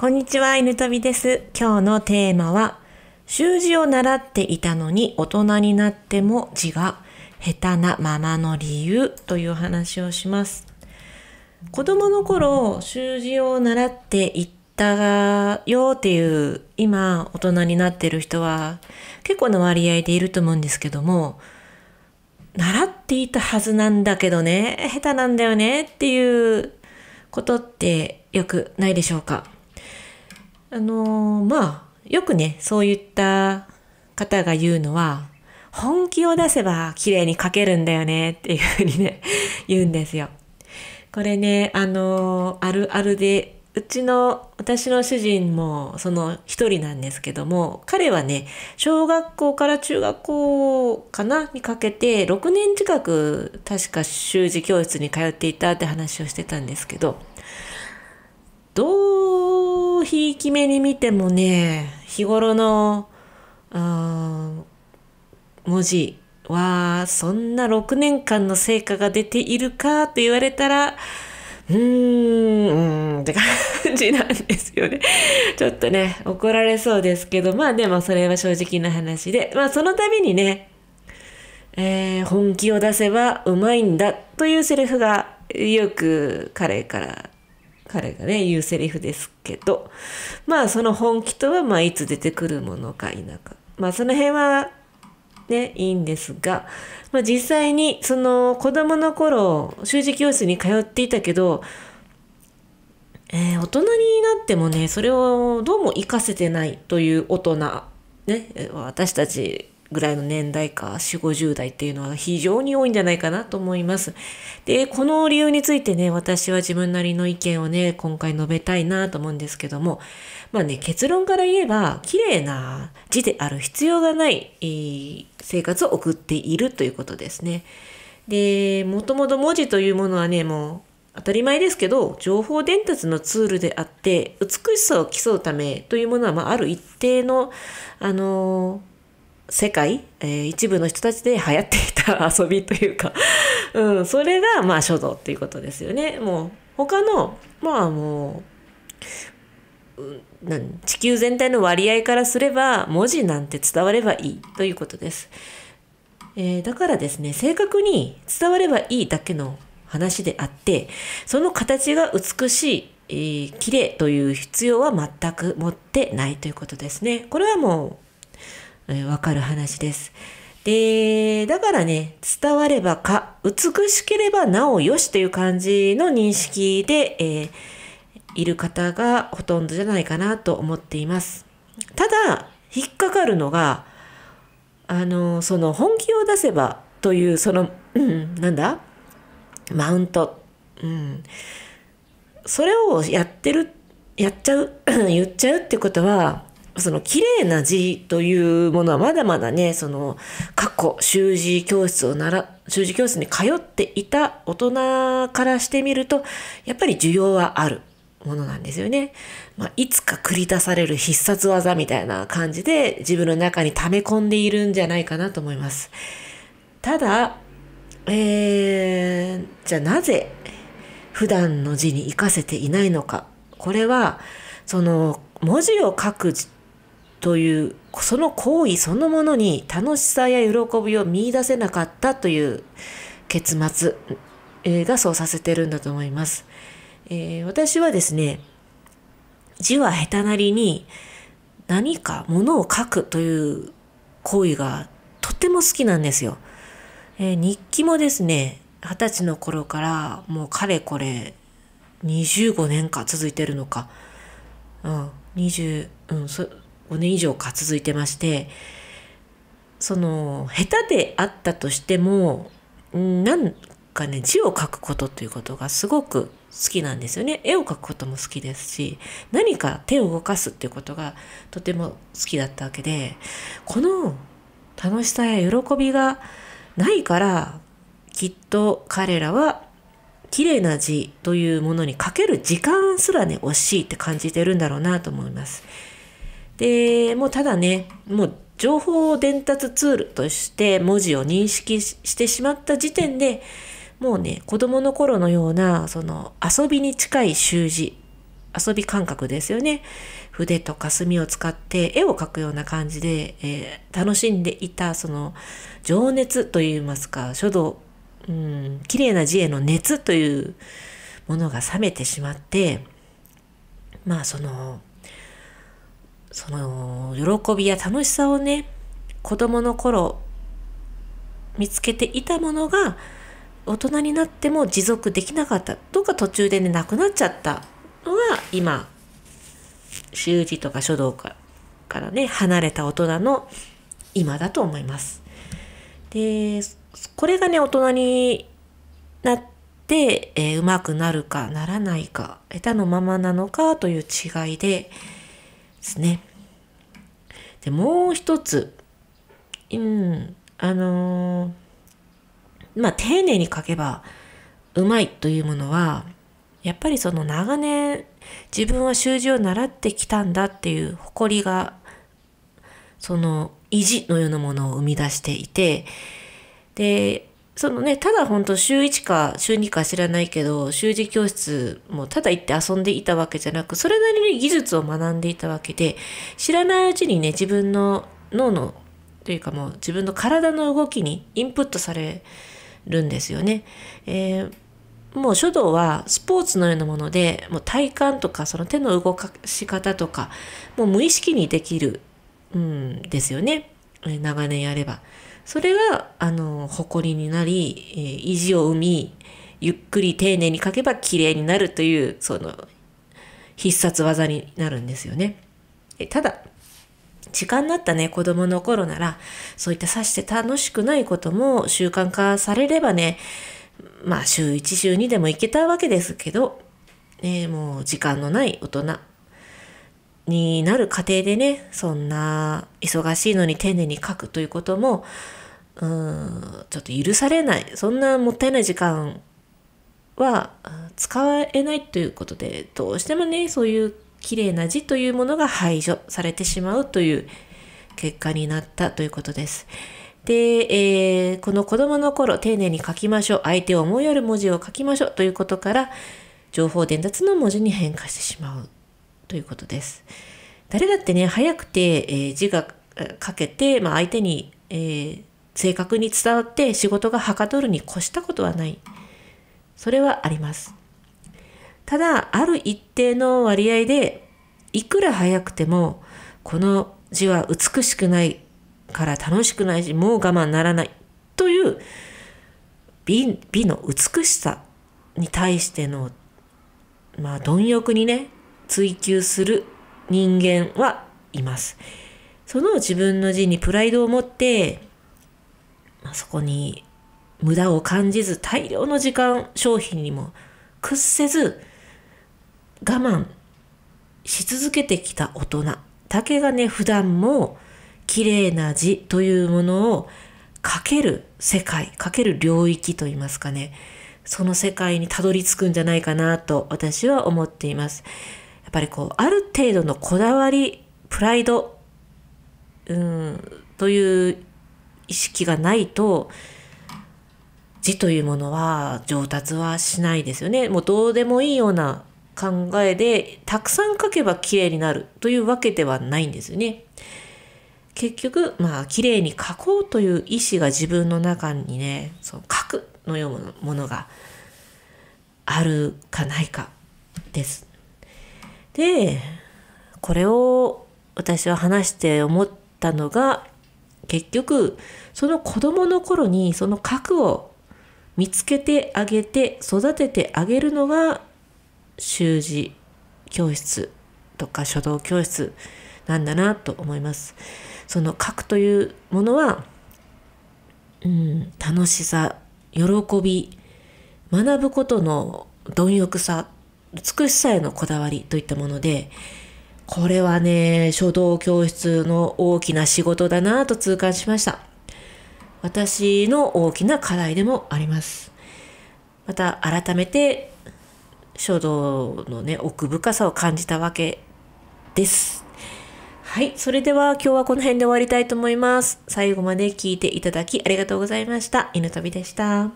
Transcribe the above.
こんにちは、犬飛です。今日のテーマは、習字を習っていたのに大人になっても字が下手なままの理由という話をします。子供の頃、習字を習っていったよっていう、今大人になってる人は結構な割合でいると思うんですけども、習っていたはずなんだけどね、下手なんだよねっていうことってよくないでしょうか。あのー、まあ、よくね、そういった方が言うのは、本気を出せば綺麗に描けるんだよねっていうふうにね、言うんですよ。これね、あのー、あるあるで、うちの私の主人もその一人なんですけども、彼はね、小学校から中学校かなにかけて6年近く確か習字教室に通っていたって話をしてたんですけど、ひいき目に見てもね日頃の文字はそんな6年間の成果が出ているかと言われたらうーんって感じなんですよね。ちょっとね怒られそうですけどまあでもそれは正直な話でまあその度にね、えー、本気を出せばうまいんだというセリフがよく彼から彼がね言うセリフですけどまあその本気とはまあいつ出てくるものか否かまあその辺はねいいんですが、まあ、実際にその子供の頃習字教室に通っていたけど、えー、大人になってもねそれをどうも活かせてないという大人ね私たちぐらいの年代か4 5 0代っていうのは非常に多いんじゃないかなと思います。でこの理由についてね私は自分なりの意見をね今回述べたいなと思うんですけどもまあね結論から言えば綺麗な字である必要がない、えー、生活を送っているということですね。でもともと文字というものはねもう当たり前ですけど情報伝達のツールであって美しさを競うためというものは、まあ、ある一定の、あのー世界、えー、一部の人たちで流行っていた遊びというか うん、それがまあ書道っていうことですよね。もう他のまあもう、うん、地球全体の割合からすれば文字なんて伝わればいいということです。えー、だからですね正確に伝わればいいだけの話であってその形が美しいえー、綺麗という必要は全く持ってないということですね。これはもうえわかる話です。で、だからね、伝わればか、美しければなおよしという感じの認識で、えー、いる方がほとんどじゃないかなと思っています。ただ、引っかかるのが、あの、その本気を出せばというその、うん、なんだマウント、うん、それをやってるやっちゃう 言っちゃうってことはその綺麗な字というものはまだまだねその過去習字教室を習、習字教室に通っていた大人からしてみるとやっぱり需要はあるものなんですよね。まあ、いつか繰り出される必殺技みたいな感じで自分の中に溜め込んでいるんじゃないかなと思います。ただ、えー、じゃあなぜ普段の字に活かせていないのか。これは、その文字を書くというその行為そのものに楽しさや喜びを見いだせなかったという結末、がそうさせてるんだと思います、えー、私はですね字は下手なりに何かものを書くという行為がとても好きなんですよ、えー、日記もですね二十歳の頃からもうかれこれ25年か続いてるのかうん20うん5年以上か続いてましてその下手であったとしてもなんかね字を書くことということがすごく好きなんですよね絵を描くことも好きですし何か手を動かすっていうことがとても好きだったわけでこの楽しさや喜びがないからきっと彼らは綺麗な字というものにかける時間すらね惜しいって感じてるんだろうなと思います。で、もうただね、もう情報伝達ツールとして文字を認識してしまった時点で、もうね、子供の頃のような、その遊びに近い習字、遊び感覚ですよね。筆とか墨を使って絵を描くような感じで、えー、楽しんでいた、その情熱といいますか、書道、うん、綺麗な字への熱というものが冷めてしまって、まあそのその喜びや楽しさをね子供の頃見つけていたものが大人になっても持続できなかったとか途中でねなくなっちゃったのが今習字とか書道かからね離れた大人の今だと思います。でこれがね大人になって、えー、うまくなるかならないか下手のままなのかという違いでですね。でもう一つ、うん、あのー、まあ、丁寧に書けばうまいというものは、やっぱりその長年自分は習字を習ってきたんだっていう誇りが、その意地のようなものを生み出していて、で、そのね、ただ本当週1か週2か知らないけど、習字教室もただ行って遊んでいたわけじゃなく、それなりに技術を学んでいたわけで、知らないうちにね、自分の脳の、というかもう自分の体の動きにインプットされるんですよね。えーもう書道はスポーツのようなもので、もう体幹とかその手の動かし方とか、もう無意識にできる、うんですよね。長年やれば。それがあの誇りになり、えー、意地を生みゆっくり丁寧に書けば綺麗になるというその必殺技になるんですよね。えただ時間だったね子供の頃ならそういったさして楽しくないことも習慣化されればねまあ週1週2でもいけたわけですけど、ね、もう時間のない大人になる過程でねそんな忙しいのに丁寧に書くということもうんちょっと許されないそんなもったいない時間は使えないということでどうしてもねそういう綺麗な字というものが排除されてしまうという結果になったということです。で、えー、この子供の頃丁寧に書きましょう相手を思いやる文字を書きましょうということから情報伝達の文字に変化してしまうということです。誰だってね早くて、えー、字が書けて、まあ、相手に、えー、正確に伝わって仕事がはかどるに越したことはないそれはありますただある一定の割合でいくら早くてもこの字は美しくないから楽しくないしもう我慢ならないという美美の美しさに対してのまあ貪欲にね追求する人間はいます。その自分の字にプライドを持って、まあ、そこに無駄を感じず大量の時間商品にも屈せず我慢し続けてきた大人だけがね普段も綺麗な字というものをかける世界かける領域といいますかねその世界にたどり着くんじゃないかなと私は思っています。やっぱりこうある程度のこだわりプライド、うん、という意識がないと字というものは上達はしないですよね。もうどうでもいいような考えでたくさん書けば綺麗になるというわけではないんですよね。結局まあ綺麗に書こうという意志が自分の中にねそう書くのようなものがあるかないかです。でこれを私は話して思ったのが結局その子どもの頃にその核を見つけてあげて育ててあげるのが習字教室とか書道教室なんだなと思います。その核というものは、うん、楽しさ喜び学ぶことの貪欲さ美しさへのこだわりといったもので、これはね、書道教室の大きな仕事だなと痛感しました。私の大きな課題でもあります。また改めて書道のね、奥深さを感じたわけです。はい。それでは今日はこの辺で終わりたいと思います。最後まで聞いていただきありがとうございました。犬旅でした。